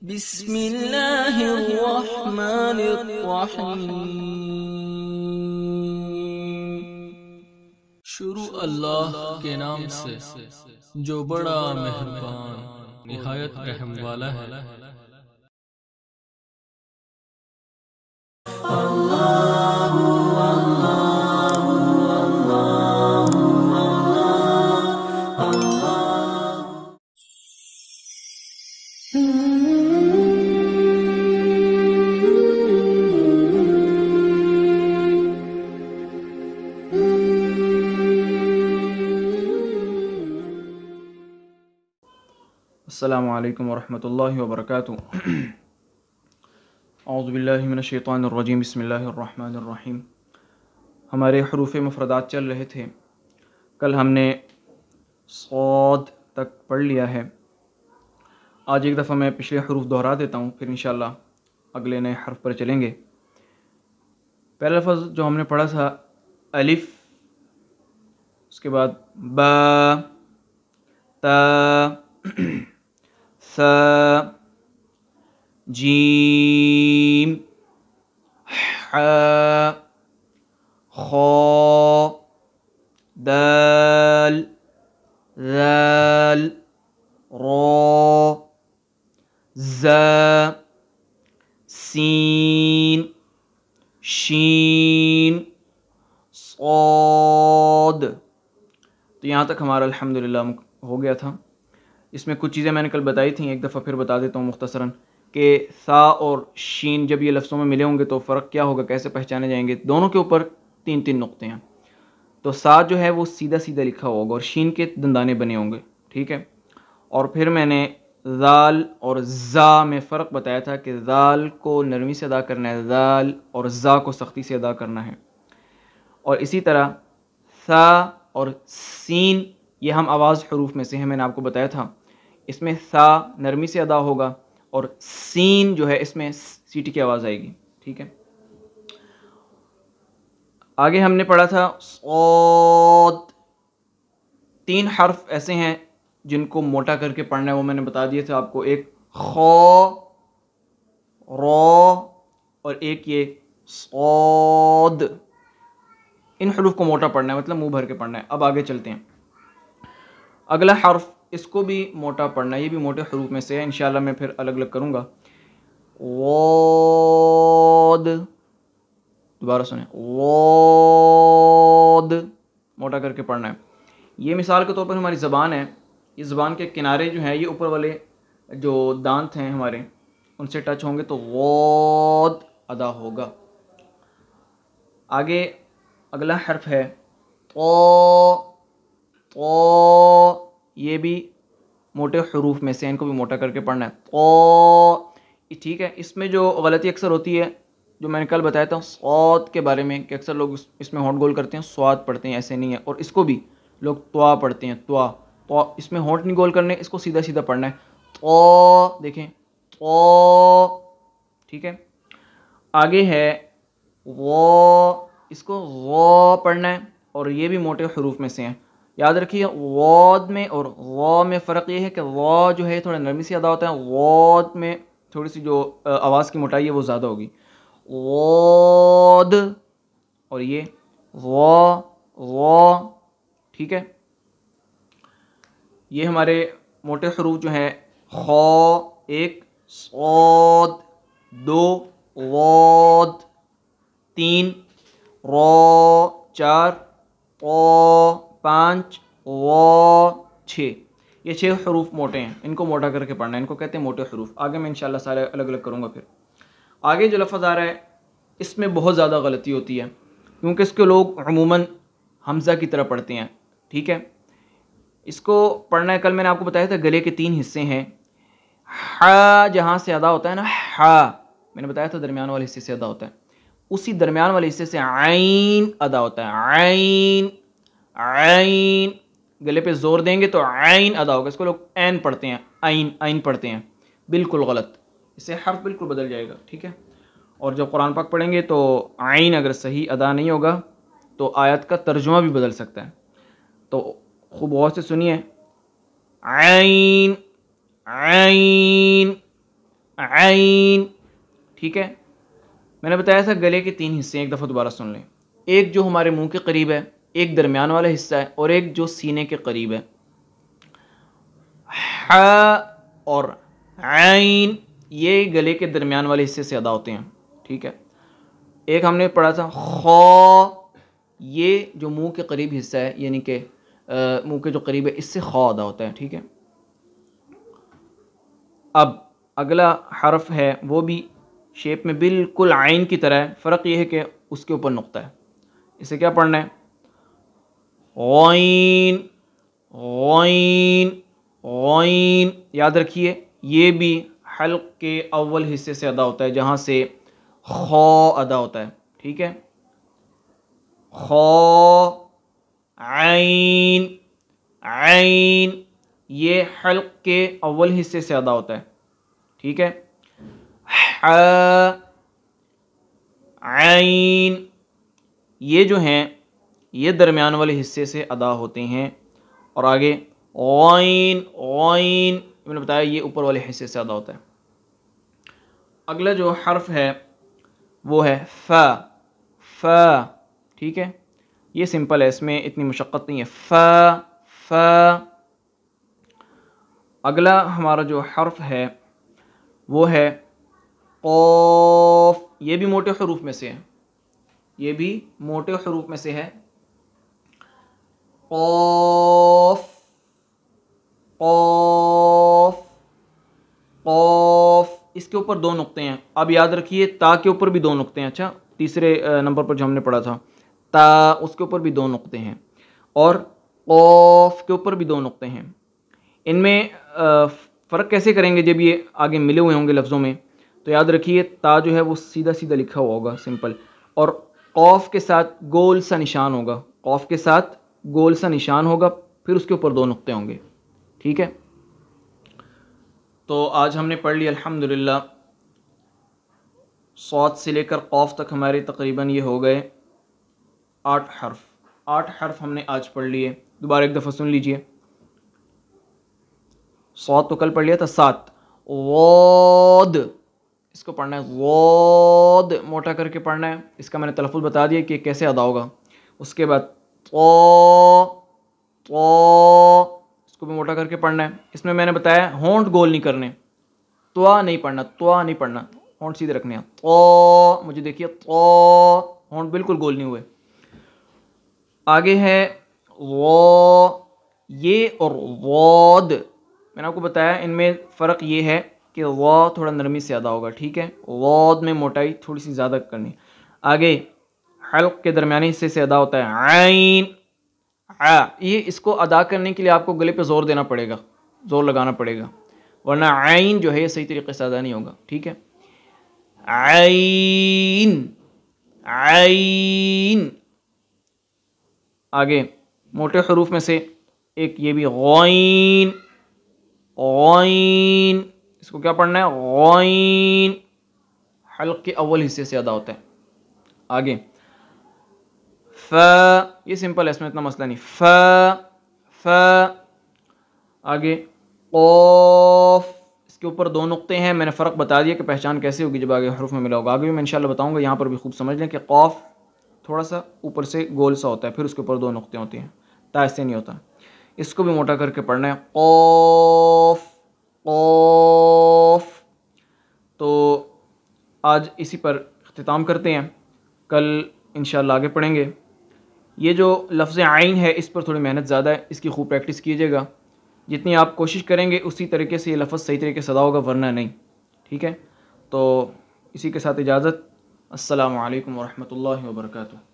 بسم الله الرحمن الرحيم शुरू अल्लाह के नाम से जो बड़ा मेहरबान निहायत रहम वाला है अल्लाम वरहमल वबरक अज़बिल्लिमिनशैतरजीम बसमीम हमारे हरूफ मफरदात चल रहे थे कल हमने सौद तक पढ़ लिया है आज एक दफ़ा मैं पिछले हरूफ दोहरा देता हूँ फिर इन अगले नए हरफ पर चलेंगे पहला लफ्ज़ जो हमने पढ़ा था अलिफ़ उसके बाद बा ता जीम खो दल रल रो ज सीन शीन सौद तो यहाँ तक हमारा अल्हम्दुलिल्लाह हो गया था इसमें कुछ चीज़ें मैंने कल बताई थी एक दफ़ा फिर बता देता हूँ मुख्तसरा कि सा और शीन जब ये लफ्ज़ों में मिले होंगे तो फ़र्क क्या होगा कैसे पहचाने जाएंगे दोनों के ऊपर तीन तीन नुकते हैं तो सा जो है वो सीधा सीधा लिखा होगा और शीन के दंदाने बने होंगे ठीक है और फिर मैंने जाल और ज़ा में फ़र्क बताया था कि जाल को नरमी से अदा करना है जाल और ज़ा को सख्ती से अदा करना है और इसी तरह सा और सीन ये हम आवाज़ हरूफ में से हैं मैंने आपको बताया था इसमें सा नरमी से अदा होगा और सीन जो है इसमें सीटी की आवाज़ आएगी ठीक है आगे हमने पढ़ा था तीन हर्फ ऐसे हैं जिनको मोटा करके पढ़ना है वो मैंने बता दिए थे आपको एक खो रो और एक ये सौद इन हरूफ को मोटा पढ़ना है मतलब मुंह भर के पढ़ना है अब आगे चलते हैं अगला हर्फ इसको भी मोटा पढ़ना ये भी मोटे हरूफ में से है इन मैं फिर अलग अलग करूँगा वोद दोबारा सुने वोद मोटा करके पढ़ना है ये मिसाल के तौर पर हमारी ज़बान है इस ज़बान के किनारे जो हैं ये ऊपर वाले जो दांत हैं हमारे उनसे टच होंगे तो वोद अदा होगा आगे अगला हर्फ है तो तो ये भी मोटे हरूफ में से इनको भी मोटा करके पढ़ना है तो ठीक है इसमें जो गलती अक्सर होती है जो मैंने कल बताया था स्वाद के बारे में कि अक्सर लोग इसमें हॉट गोल करते हैं स्वाद पढ़ते हैं ऐसे नहीं है और इसको भी लोग त्वा पढ़ते हैं त्वा तो इसमें हॉट नहीं गोल करने इसको सीधा सीधा पढ़ना है तो देखें तो ठीक है आगे है वो इसको वो पढ़ना है और ये भी मोटे हरूफ में से हैं याद रखिए वाद में और वा में फ़र्क ये है कि वा जो है थोड़ा नरमी से अदा होता है वाद में थोड़ी सी जो आवाज़ की मोटाई है वो ज़्यादा होगी वाद और ये व वा ठीक है ये हमारे मोटे हरूफ जो हैं खौ एक सौद दो वाद तीन रो चार पाँच व छः ये छः हरूफ मोटे हैं इनको मोटा करके पढ़ना है इनको कहते हैं मोटे हरूफ आगे मैं इन सारे अलग अलग करूँगा फिर आगे जो लफज आ रहा है इसमें बहुत ज़्यादा गलती होती है क्योंकि इसके लोग अमूमन हमज़ा की तरह पढ़ते हैं ठीक है इसको पढ़ना है कल मैंने आपको बताया था गले के तीन हिस्से हैं हा जहाँ से अदा होता है ना हा मैंने बताया था दरमियान वाले हिस्से से अदा होता है उसी दरमियान वाले हिस्से से आइन अदा होता है आइन आइन गले पे जोर देंगे तो आइन अदा होगा इसको लोग एन पढ़ते हैं आइन आइन पढ़ते हैं बिल्कुल गलत इससे हर्फ बिल्कुल बदल जाएगा ठीक है और जब कुरान पाक पढ़ेंगे तो आइन अगर सही अदा नहीं होगा तो आयत का तर्जुमा भी बदल सकता है तो खूब गौर से सुनिए आइन आइन आइन ठीक है मैंने बताया था गले के तीन हिस्से एक दफ़ा दोबारा सुन लें एक जो हमारे मुंह के करीब है एक दरमियान वाला हिस्सा है और एक जो सीने के करीब है हा और आइन ये गले के दरमियान वाले हिस्से से अदा होते हैं ठीक है एक हमने पढ़ा था खौ ये जो मुंह के करीब हिस्सा है यानी कि मुंह के जो करीब है इससे खौ अदा होता है ठीक है अब अगला हरफ है वो भी शेप में बिल्कुल आइन की तरह है फ़र्क ये है कि उसके ऊपर नुकता है इसे क्या पढ़ना है ओइन ओइन ओइन याद रखिए ये भी हल्क के अव्वल हिस्से से अदा होता है जहाँ से खो अदा होता है ठीक है खो आइन आइन ये हल्क के अव्वल हिस्से से अदा होता है ठीक है आइन ये जो हैं ये दरमियान वाले हिस्से से अदा होते हैं और आगे ओइन ओइन मैंने बताया ये ऊपर वाले हिस्से से अदा होता है अगला जो हर्फ है वो है फ़ फ़ ठीक है ये सिंपल है इसमें इतनी मुशक्क़त नहीं है फ़ फ़ अगला हमारा जो हर्फ है वो है कौफ ये भी मोटे हरूफ में से है ये भी मोटे हरूफ में से है قاف قاف قاف इसके ऊपर दो नुकते हैं अब याद रखिए ता के ऊपर भी दो नुकते हैं अच्छा तीसरे नंबर पर जो हमने पढ़ा था ता उसके ऊपर भी दो नुकते हैं और कौफ के ऊपर भी दो नुकते हैं इनमें फ़र्क कैसे करेंगे जब ये आगे मिले हुए होंगे लफ्ज़ों में तो याद रखिए ता जो है वो सीधा सीधा लिखा हुआ होगा सिंपल और कौफ के साथ गोल सा निशान होगा कौफ के साथ गोल सा निशान होगा फिर उसके ऊपर दो नुक्ते होंगे ठीक है तो आज हमने पढ़ लिया अल्हम्दुलिल्लाह सौत से लेकर कौफ तक हमारे तकरीबन ये हो गए आठ हर्फ आठ हर्फ हमने आज पढ़ लिए दोबारा एक दफ़ा सुन लीजिए सौत तो कल पढ़ लिया था सात वोद इसको पढ़ना है वोद मोटा करके पढ़ना है इसका मैंने तलफ़ बता दिया कि कैसे अदा होगा उसके बाद तो, तो, इसको भी मोटा करके पढ़ना है इसमें मैंने बताया होंठ गोल नहीं करने त्वा नहीं पढ़ना त्वा नहीं पढ़ना होंठ सीधे रखने हैं तो मुझे देखिए तो होंठ बिल्कुल गोल नहीं हुए आगे है वो ये और वौद मैंने आपको बताया इनमें फ़र्क ये है कि वो थोड़ा नरमी से ज़्यादा होगा ठीक है वौद में मोटाई थोड़ी सी ज़्यादा करनी आगे हल्क के दरमिया हिस्से से अदा होता है आइन आ ये इसको अदा करने के लिए आपको गले पे ज़ोर देना पड़ेगा ज़ोर लगाना पड़ेगा वरना आइन जो है सही तरीके से अदा नहीं होगा ठीक है आइन आइन आगे मोटे हरूफ में से एक ये भी गोइन गोइन इसको क्या पढ़ना है गोइन हल्क के अव्वल हिस्से से अदा होता है आगे फ ये सिंपल है इसमें इतना मसला नहीं फ फ आगे ओफ इसके ऊपर दो नुकते हैं मैंने फ़र्क बता दिया कि पहचान कैसे होगी जब आगे हरूफ में मिला होगा आगे भी मैं इंशाल्लाह बताऊंगा यहाँ पर भी खूब समझ लें कि कौफ थोड़ा सा ऊपर से गोल सा होता है फिर उसके ऊपर दो नुकते होते हैं ता ऐसे नहीं होता इसको भी मोटा करके पढ़ना है कौफ कौफ तो आज इसी पर अख्ताम करते हैं कल इन आगे पढ़ेंगे ये जो लफ्ज़ आइन है इस पर थोड़ी मेहनत ज़्यादा है इसकी खूब प्रैक्टिस कीजिएगा जितनी आप कोशिश करेंगे उसी तरीके से ये लफ्ज़ सही तरीके से अदा होगा वरना नहीं ठीक है तो इसी के साथ इजाज़त असलकम वरहमल वर्का